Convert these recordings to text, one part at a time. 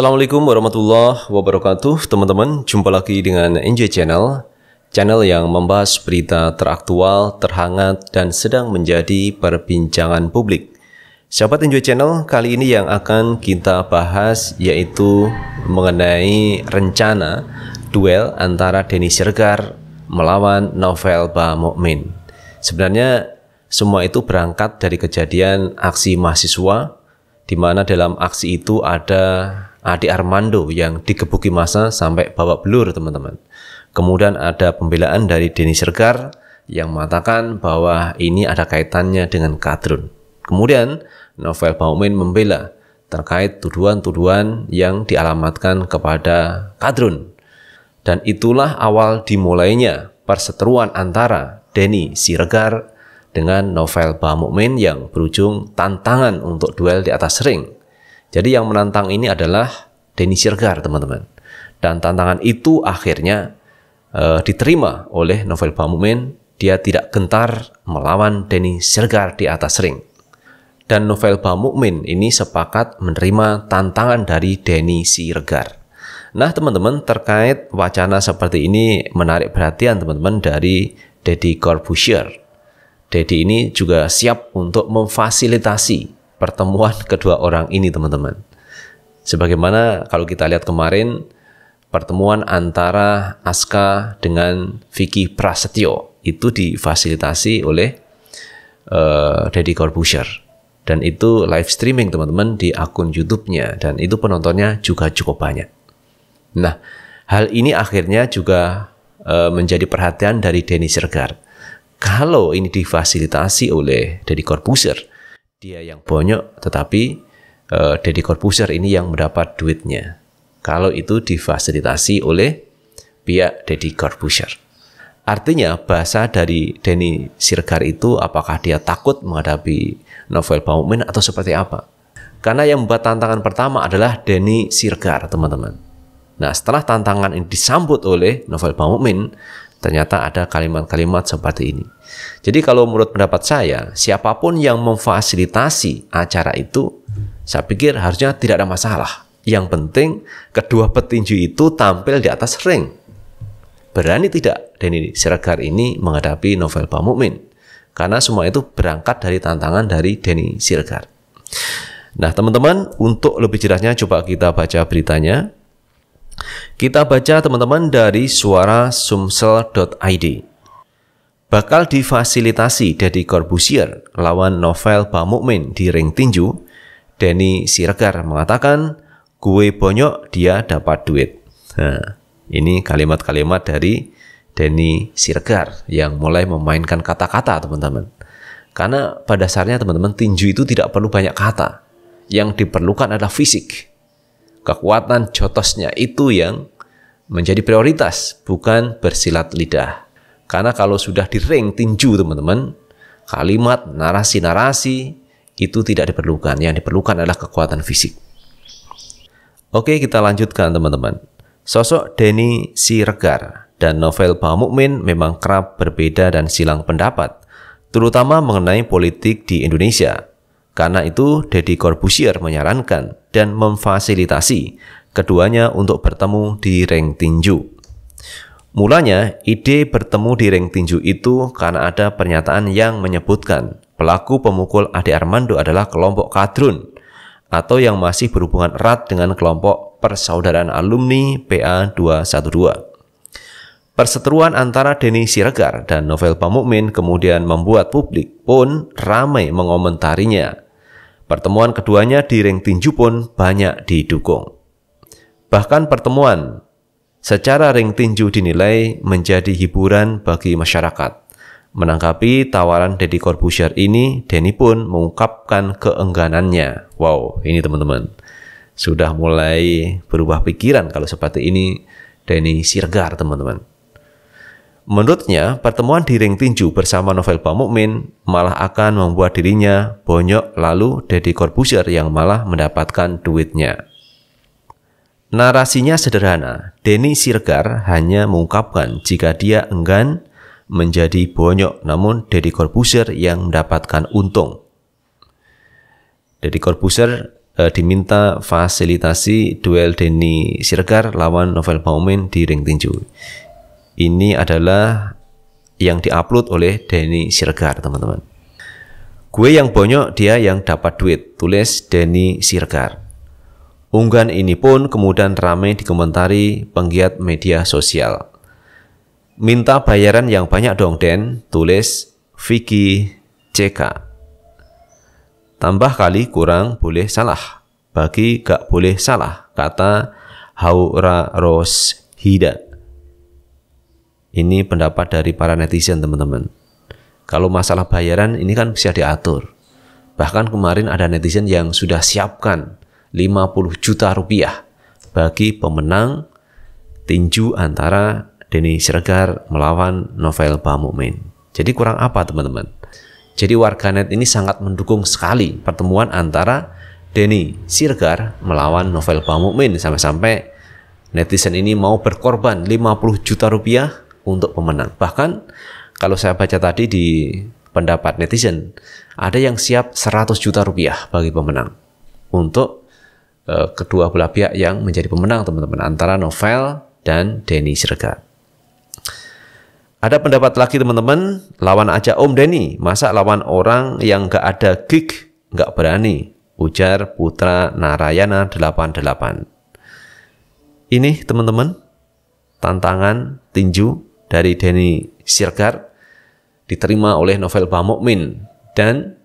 Assalamualaikum warahmatullahi wabarakatuh Teman-teman, jumpa lagi dengan NJ Channel Channel yang membahas berita teraktual, terhangat, dan sedang menjadi perbincangan publik Sahabat NJ Channel, kali ini yang akan kita bahas yaitu mengenai rencana duel antara Denny Sirgar melawan Novel Ba Mokmin. Sebenarnya semua itu berangkat dari kejadian aksi mahasiswa di mana dalam aksi itu ada Adi Armando yang digebuki masa sampai bawa belur teman-teman. Kemudian ada pembelaan dari Denny Sergar yang mengatakan bahwa ini ada kaitannya dengan kadrun. Kemudian Novel Baumin membela terkait tuduhan-tuduhan yang dialamatkan kepada kadrun. Dan itulah awal dimulainya perseteruan antara Denny Siregar dengan Novel Bamukmin yang berujung tantangan untuk duel di atas ring jadi yang menantang ini adalah Denny Sirgar, teman-teman. Dan tantangan itu akhirnya uh, diterima oleh Novel Bamumen. Dia tidak gentar melawan Denny Sirgar di atas ring. Dan Novel Bamukmin ini sepakat menerima tantangan dari Denny Sirgar. Nah, teman-teman, terkait wacana seperti ini menarik perhatian teman-teman dari Deddy Corbusier. Deddy ini juga siap untuk memfasilitasi pertemuan kedua orang ini teman-teman. Sebagaimana kalau kita lihat kemarin pertemuan antara Aska dengan Vicky Prasetyo itu difasilitasi oleh uh, Deddy Corbuzier dan itu live streaming teman-teman di akun YouTube-nya dan itu penontonnya juga cukup banyak. Nah, hal ini akhirnya juga uh, menjadi perhatian dari Denny Sergar. Kalau ini difasilitasi oleh Deddy Corbuzier, dia yang bonyok tetapi uh, Deddy Corbuzier ini yang mendapat duitnya kalau itu difasilitasi oleh pihak Deddy Corbuzier. Artinya bahasa dari Denny Sirgar itu apakah dia takut menghadapi novel Baumin atau seperti apa? Karena yang membuat tantangan pertama adalah Denny Sirgar, teman-teman. Nah, setelah tantangan ini disambut oleh novel Baumin, Ternyata ada kalimat-kalimat seperti ini. Jadi kalau menurut pendapat saya, siapapun yang memfasilitasi acara itu, saya pikir harusnya tidak ada masalah. Yang penting kedua petinju itu tampil di atas ring. Berani tidak Denny Siregar ini menghadapi Novel Pamukmin? Karena semua itu berangkat dari tantangan dari Denny Siregar. Nah teman-teman, untuk lebih jelasnya coba kita baca beritanya. Kita baca teman-teman dari suara sumsel.id Bakal difasilitasi dari Corbusier lawan Novel Bamukmin di ring tinju, Denny Siregar mengatakan, gue bonyok dia dapat duit. Nah, ini kalimat-kalimat dari Denny Siregar yang mulai memainkan kata-kata teman-teman. Karena pada dasarnya teman-teman tinju itu tidak perlu banyak kata. Yang diperlukan adalah fisik kekuatan jotosnya itu yang menjadi prioritas, bukan bersilat lidah. Karena kalau sudah di ring tinju teman-teman, kalimat, narasi-narasi itu tidak diperlukan. Yang diperlukan adalah kekuatan fisik. Oke, kita lanjutkan teman-teman. Sosok Denny Siregar dan novel Pak Mukmin memang kerap berbeda dan silang pendapat, terutama mengenai politik di Indonesia. Karena itu, Deddy Corbusier menyarankan dan memfasilitasi keduanya untuk bertemu di ring tinju. Mulanya, ide bertemu di ring tinju itu karena ada pernyataan yang menyebutkan pelaku pemukul Ade Armando adalah kelompok kadrun atau yang masih berhubungan erat dengan kelompok persaudaraan alumni PA 212. Perseteruan antara Denny Siregar dan Novel Pamukmin kemudian membuat publik pun ramai mengomentarinya. Pertemuan keduanya di ring tinju pun banyak didukung. Bahkan pertemuan secara ring tinju dinilai menjadi hiburan bagi masyarakat. Menanggapi tawaran Deddy Corbuzier ini, Denny pun mengungkapkan keengganannya. Wow, ini teman-teman. Sudah mulai berubah pikiran kalau seperti ini Denny Sirgar, teman-teman. Menurutnya, pertemuan di ring tinju bersama Novel Pamukmin malah akan membuat dirinya bonyok lalu Deddy Corbuzier yang malah mendapatkan duitnya. Narasinya sederhana, Denny Sirgar hanya mengungkapkan jika dia enggan menjadi bonyok namun Deddy Corbuzier yang mendapatkan untung. Deddy Corbuzier eh, diminta fasilitasi duel Denny Sirgar lawan Novel Baumin di ring tinju ini adalah yang diupload oleh Denny Sirgar, teman-teman gue yang bonyok dia yang dapat duit tulis Denny Sirgar. unggahan ini pun kemudian ramai dikomentari penggiat media sosial minta bayaran yang banyak dong Den tulis Vicky CK tambah kali kurang boleh salah bagi gak boleh salah kata Haura Hidat. Ini pendapat dari para netizen teman-teman. Kalau masalah bayaran ini kan bisa diatur. Bahkan kemarin ada netizen yang sudah siapkan 50 juta rupiah bagi pemenang tinju antara Denny Siregar melawan Novel Bamumin. Jadi kurang apa teman-teman? Jadi warganet ini sangat mendukung sekali pertemuan antara Denny Siregar melawan Novel Bamukmin sampai-sampai netizen ini mau berkorban 50 juta rupiah untuk pemenang. Bahkan kalau saya baca tadi di pendapat netizen, ada yang siap 100 juta rupiah bagi pemenang untuk e, kedua belah pihak yang menjadi pemenang teman-teman antara Novel dan Denny Siregar. Ada pendapat lagi teman-teman, lawan aja Om Denny, masa lawan orang yang gak ada gig, gak berani, ujar Putra Narayana 88. Ini teman-teman, tantangan tinju dari Denny Sirgar diterima oleh Novel Bamukmin dan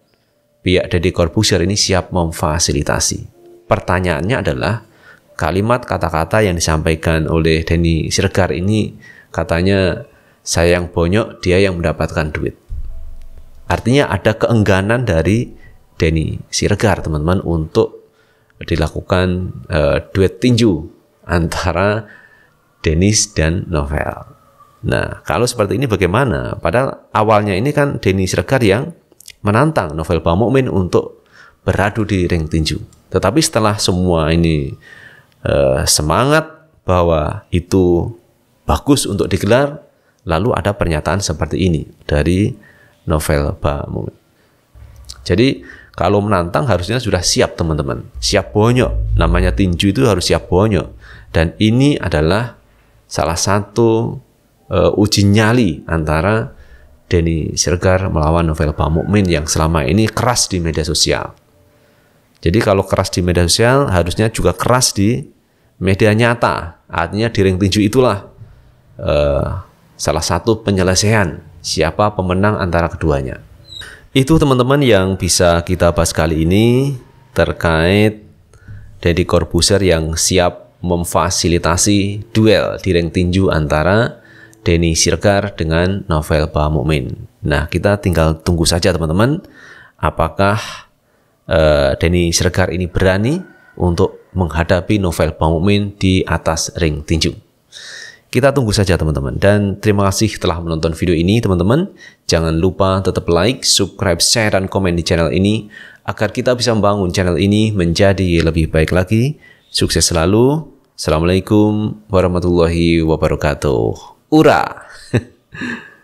pihak Deddy Corbuzier ini siap memfasilitasi. Pertanyaannya adalah kalimat kata-kata yang disampaikan oleh Denny Sirgar ini katanya saya yang bonyok, dia yang mendapatkan duit. Artinya ada keengganan dari Denny Sirgar teman-teman untuk dilakukan uh, duet tinju antara Denis dan Novel. Nah, kalau seperti ini bagaimana? Padahal awalnya ini kan Deni Siregar yang menantang Novel Bamukmin untuk beradu di ring tinju. Tetapi setelah semua ini e, semangat bahwa itu bagus untuk digelar, lalu ada pernyataan seperti ini dari Novel Bamukmin. Jadi kalau menantang harusnya sudah siap teman-teman, siap bonyok. Namanya tinju itu harus siap bonyok. Dan ini adalah salah satu uh, uji nyali antara Denny Sirgar melawan Novel Pamukmin yang selama ini keras di media sosial. Jadi kalau keras di media sosial harusnya juga keras di media nyata. Artinya di ring tinju itulah uh, salah satu penyelesaian siapa pemenang antara keduanya. Itu teman-teman yang bisa kita bahas kali ini terkait Deddy Corbuzier yang siap memfasilitasi duel di ring tinju antara Denny Sirkar dengan novel Pak Mukmin. Nah, kita tinggal tunggu saja teman-teman apakah uh, Denny Sirkar ini berani untuk menghadapi novel Pak Mukmin di atas ring tinju. Kita tunggu saja teman-teman dan terima kasih telah menonton video ini teman-teman. Jangan lupa tetap like, subscribe, share dan komen di channel ini agar kita bisa membangun channel ini menjadi lebih baik lagi. Sukses selalu. Assalamualaikum warahmatullahi wabarakatuh. Ura.